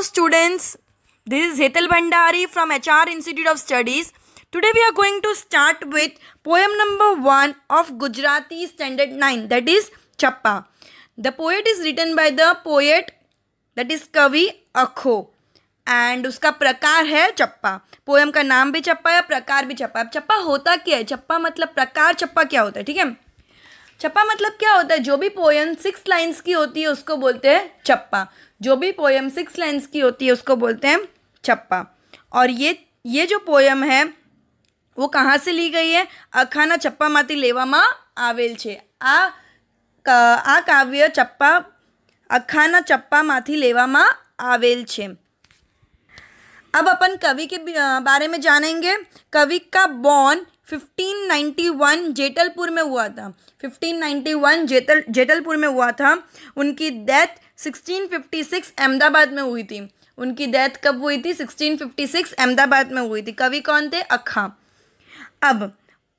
Hello students, this is Hetal Bhandari from HR Institute of Studies. Today we are going to start with poem number 1 of Gujarati Standard 9 that is Chappa. The poet is written by the poet that is Kavi Akho and उसका प्रकार है चप्पा poem का नाम भी चप्पा है प्रकार भी चप्पा अब चप्पा होता क्या है चप्पा मतलब प्रकार चप्पा क्या होता है ठीक है चप्पा मतलब क्या होता है जो भी पोयम सिक्स लाइन्स की होती है उसको बोलते हैं चप्पा जो भी पोयम सिक्स लाइन्स की होती है उसको बोलते हैं चप्पा और ये ये जो पोयम है वो अखाना चप्पा माती लेवा હે आवेल छे आ का, आ काव्य चप्पा अखाना चप्पा माथी लेवा લેવામાં आवेल छे अब अपन कवि के बारे में जानेंगे कवि का बॉर्न 1591 जेतलपुर में हुआ था 1591 जेतल जेतलपुर में हुआ था उनकी डेथ 1656 अहमदाबाद में हुई थी उनकी डेथ कब हुई थी 1656 अहमदाबाद में हुई थी कवि कौन थे अखा अब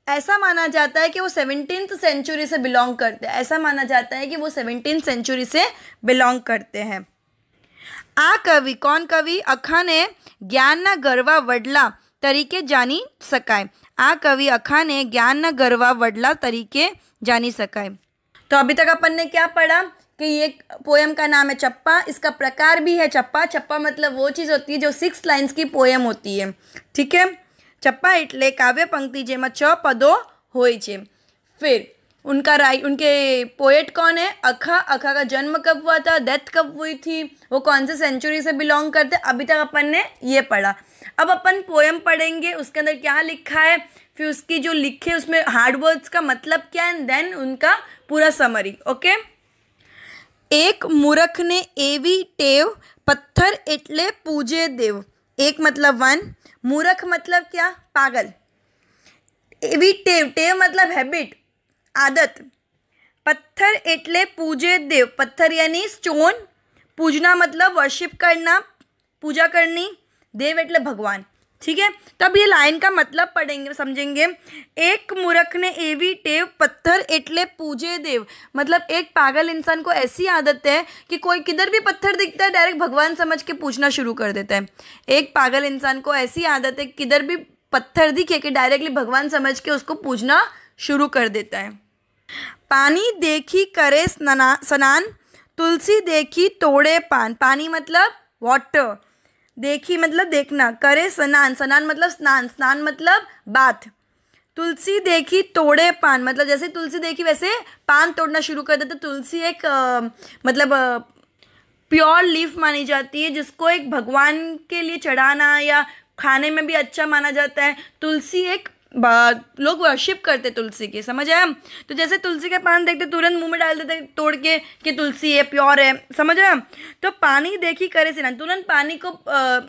ऐसा माना जाता है कि वो सेवनटीन सेंचुरी से बिलोंग करते हैं ऐसा माना जाता है कि वो सेवनटीन सेंचुरी से बिलोंग करते हैं आ कवि कौन कवि अखा ने ज्ञान न गरवा वडला तरीके जानी सकाए आ कवि अखा ने ज्ञान न गरवा वडला तरीके जानी सका है तो अभी तक अपन ने क्या पढ़ा कि ये पोएम का नाम है चप्पा इसका प्रकार भी है चप्पा चप्पा मतलब वो चीज़ होती है जो सिक्स लाइन्स की पोएम होती है ठीक है चप्पा इटले काव्य पंक्ति જેમાં છ पदों હોય છે फिर उनका राइट उनके पोएट कौन है अखा अखा का जन्म कब हुआ था डेथ कब हुई थी वो कौन से सेंचुरी से बिलोंग करते अभी तक अपन ने ये पढ़ा अब अपन पोएम पढ़ेंगे उसके अंदर क्या लिखा है फिर उसकी जो लिखे उसमें हार्ड वर्ड्स का मतलब क्या है देन उनका पूरा समरी ओके एक मूर्ख ने एवी टेव पत्थर एटले पूजे देव एक मतलब वन मूर्ख मतलब क्या पागल एवी टेव टेव मतलब हैबिट आदत पत्थर एटले पूजे देव पत्थर यानी स्टोन पूजना मतलब वर्शिप करना पूजा करनी देव एटले भगवान ठीक है तो अब ये लाइन का मतलब पढ़ेंगे समझेंगे एक मूर्ख ने एवी टेव पत्थर एटले पूजे देव मतलब एक पागल इंसान को ऐसी आदत है कि कोई किधर भी पत्थर दिखता है डायरेक्ट भगवान समझ के पूजना शुरू कर देता है एक पागल इंसान को ऐसी आदत है किधर भी पत्थर दिखे कि डायरेक्टली भगवान समझ के उसको पूजना शुरू कर देता है पानी देखी करे स्नान तुलसी देखी तोड़े पान पानी मतलब वाटर देखी मतलब देखना करे स्नान स्नान मतलब स्नान स्नान मतलब बात तुलसी देखी तोड़े पान मतलब जैसे तुलसी देखी वैसे पान तोड़ना शुरू कर देते तुलसी एक आ, मतलब प्योर लीफ मानी जाती है जिसको एक भगवान के लिए चढ़ाना या खाने में भी अच्छा माना जाता है तुलसी एक लोग वर्शिप करते तुलसी की समझ आया तो जैसे तुलसी का पान देखते तुरंत मुंह में डाल देते तोड़ के कि तुलसी है प्योर है समझ आया तो पानी देखी करे स्नान तुरंत पानी को आ,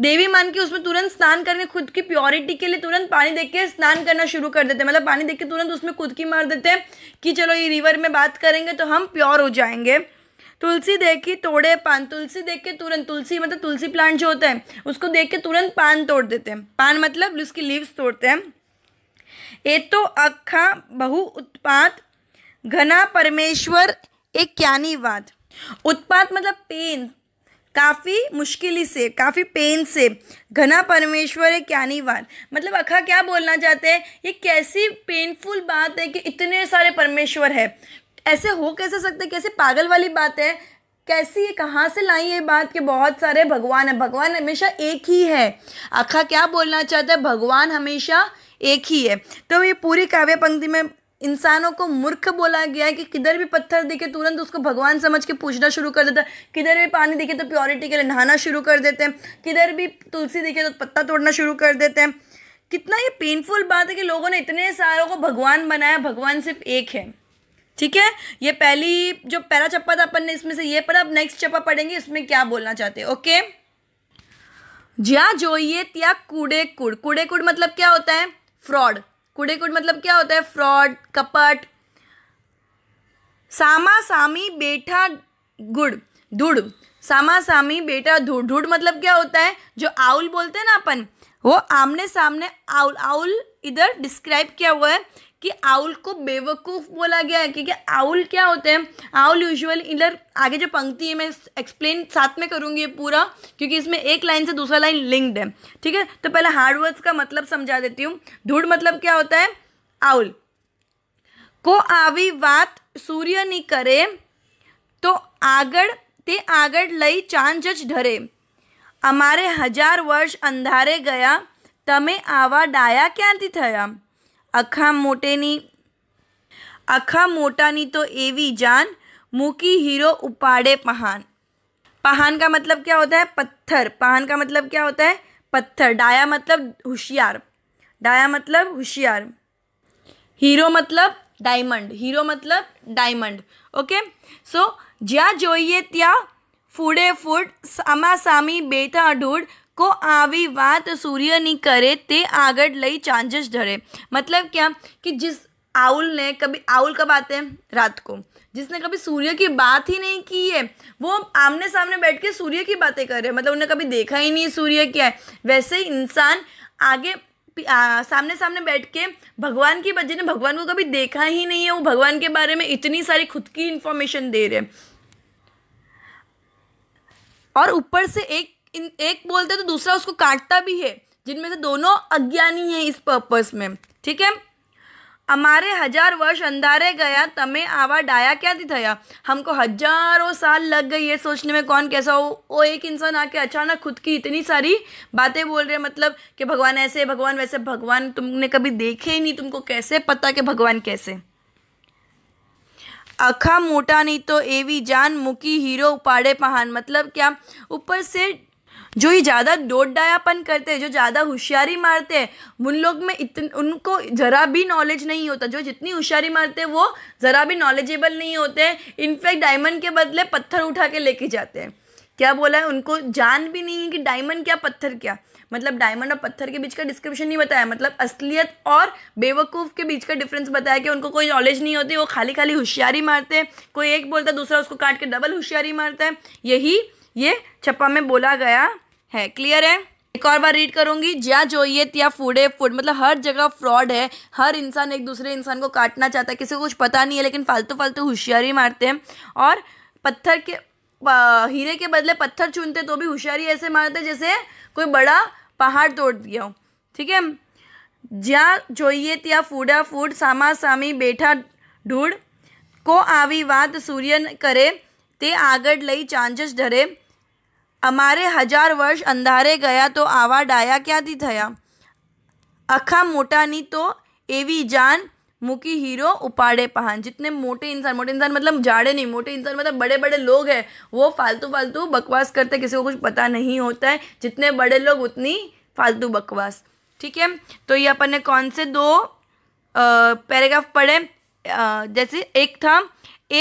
देवी मान के उसमें तुरंत स्नान करने खुद की प्योरिटी के लिए तुरंत पानी देख के स्नान करना शुरू कर देते मतलब पानी देख के तुरंत उसमें खुद की मार देते हैं कि चलो ये रिवर में बात करेंगे तो हम प्योर हो जाएंगे तुलसी देखी तोड़े पान तुलसी देख के तुरंत तुलसी मतलब तुलसी प्लांट जो होता है उसको देख के तुरंत पान तोड़ देते हैं पान मतलब उसकी लीव्स तोड़ते हैं ए तो अखा बहु उत्पात घना परमेश्वर एक ज्ञानीवाद उत्पात मतलब पेन काफ़ी मुश्किल से काफ़ी पेन से घना परमेश्वर है बात मतलब अखा क्या बोलना चाहते हैं ये कैसी पेनफुल बात है कि इतने सारे परमेश्वर है ऐसे हो कैसे सकते कैसे पागल वाली बात है कैसी है कहाँ से लाई ये बात कि बहुत सारे भगवान है भगवान हमेशा एक ही है आखा क्या बोलना चाहता है भगवान हमेशा एक ही है तो ये पूरी काव्य पंक्ति में इंसानों को मूर्ख बोला गया है कि किधर भी पत्थर दिखे तुरंत उसको भगवान समझ के पूछना शुरू कर देता है किधर भी पानी दिखे तो प्योरिटी के लिए नहाना शुरू कर देते हैं किधर भी तुलसी दिखे तो पत्ता तोड़ना शुरू कर देते हैं कितना ये पेनफुल बात है कि लोगों ने इतने सारों को भगवान बनाया भगवान सिर्फ एक है ठीक है ये पहली जो पहला चप्पा था अपन ने इसमें से ये पढ़ा अब नेक्स्ट चप्पा पढ़ेंगे इसमें क्या बोलना चाहते हैं ओके ज्या जोइए त्या कूड़े कूड़ कूड़े कूड़ मतलब क्या होता है फ्रॉड कूड़े कूड़ मतलब क्या होता है फ्रॉड कपट सामा सामी बेटा गुड़ धुड़ सामा सामी बेटा धुड़ धुड़ मतलब क्या होता है जो आउल बोलते हैं ना अपन वो आमने सामने आउल आउल इधर डिस्क्राइब किया हुआ है कि आउल को बेवकूफ़ बोला गया है क्योंकि आउल क्या होते हैं आउल यूजुअल इधर आगे जो पंक्ति है मैं एक्सप्लेन साथ में करूंगी पूरा क्योंकि इसमें एक लाइन से दूसरा लाइन लिंक्ड है ठीक है तो पहले हार्ड वर्ड्स का मतलब समझा देती हूँ धूड़ मतलब क्या होता है आउल को सूर्य नहीं करे तो आगड़ ते आगड़ लई चांद जज જ ઢરે हजार वर्ष अंधारे गया तमें आवा डाया क्या थी थया अखा મોટેની આખા મોટાની तो एवी जान मुकी हीरो उपाड़े पहान पहान का मतलब क्या होता है पत्थर पहान का मतलब क्या होता है पत्थर डाया मतलब होशियार डाया मतलब होशियार हीरो मतलब डायमंड हीरो मतलब डायमंड ओके सो ज्या जोइए त्या फूडे फूड सामा सामी બેઠા ढूढ़ आवी बात सूर्य नहीं करे ते आगड़ लई ચાંજસ धरे मतलब क्या कि जिस आउल ने कभी आउल कब आते हैं रात को जिसने कभी सूर्य की बात ही नहीं की है वो आमने सामने बैठ के सूर्य की बातें कर रहे हैं मतलब उन्हें कभी देखा ही नहीं सूर्य क्या है वैसे ही इंसान आगे आ, सामने सामने बैठ के भगवान की बच्चे ने भगवान को कभी देखा ही नहीं है वो भगवान के बारे में इतनी सारी खुद की इंफॉर्मेशन दे रहे हैं और ऊपर से एक इन एक बोलते तो दूसरा उसको काटता भी है जिनमें से दोनों अज्ञानी हैं इस पर्पस में ठीक है हजार वर्ष अंधारे गया ગયા आवा डाया क्या थी થયા हमको हजारों साल लग गई ये सोचने में कौन कैसा हो वो एक इंसान आके अचानक खुद की इतनी सारी बातें बोल रहे हैं मतलब कि भगवान ऐसे भगवान वैसे भगवान तुमने कभी देखे ही नहीं तुमको कैसे पता कि भगवान कैसे मोटा नहीं तो एवी जान मुकी हीरो उपाड़े पहान मतलब क्या ऊपर से जो ये ज़्यादा डोट डायापन करते हैं जो ज़्यादा होशियारी मारते हैं उन लोग में इतन उनको ज़रा भी नॉलेज नहीं होता जो जितनी होशियारी मारते हैं वो ज़रा भी नॉलेजेबल नहीं होते हैं इनफैक्ट डायमंड के बदले पत्थर उठा के लेके जाते हैं क्या बोला है उनको जान भी नहीं है कि डायमंड क्या पत्थर क्या मतलब डायमंड और पत्थर के बीच का डिस्क्रिप्शन नहीं बताया मतलब असलियत और बेवकूफ़ के बीच का डिफरेंस बताया कि उनको कोई नॉलेज नहीं होती वो खाली खाली होशियारी मारते हैं कोई एक बोलता है दूसरा उसको काट के डबल होशियारी मारता है यही ये छपा में बोला गया है क्लियर है एक और बार रीड करूंगी ज्या ये त्या फूडे फूड मतलब हर जगह फ्रॉड है हर इंसान एक दूसरे इंसान को काटना चाहता है किसी को कुछ पता नहीं है लेकिन फालतू फालतू होशियारी मारते हैं और पत्थर के हीरे के बदले पत्थर चुनते तो भी होशियारी ऐसे मारते जैसे कोई बड़ा पहाड़ तोड़ दिया हो ठीक है ये त्या फूड है फूड सामा सामी बैठा ढूंढ को आवी वात सूर्य करे ते आगड़ लई चांजस धरे हजार वर्ष अंधारे गया तो आवा डाया क्या थी थया अखा मोटा नहीं तो एवी जान मुकी हीरो उपाड़े पहान जितने मोटे इंसान मोटे इंसान मतलब जाड़े नहीं मोटे इंसान मतलब बड़े बड़े लोग हैं वो फालतू फालतू बकवास करते किसी को कुछ पता नहीं होता है जितने बड़े लोग उतनी फालतू बकवास ठीक है तो ये अपन ने कौन से दो पैराग्राफ पढ़े जैसे एक था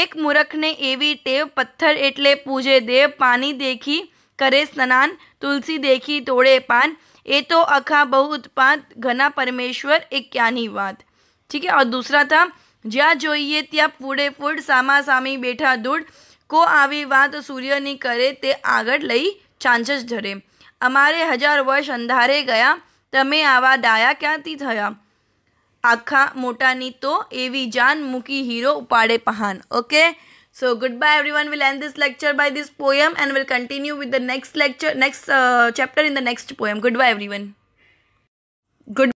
एक मूर्ख ने एवी टेव पत्थर एटले पूजे देव पानी देखी करे स्नान तुलसी देखी तोड़े पान ये तो अखा बहु उत्पाद घना परमेश्वर एक क्या बात ठीक है और दूसरा था ज्या जोइए त्या फूडे फूड सामा सामी बैठा दूड को आवी बात सूर्य नहीं करे ते आग लई चांचस धरे अमारे हजार वर्ष अंधारे गया ते आवा डाया क्या ती थया आखा मोटा नी तो एवी जान मुकी हीरो उपाड़े पहान okay So goodbye everyone. We'll end this lecture by this poem and we'll continue with the next lecture, next uh, chapter in the next poem. Goodbye everyone. Good.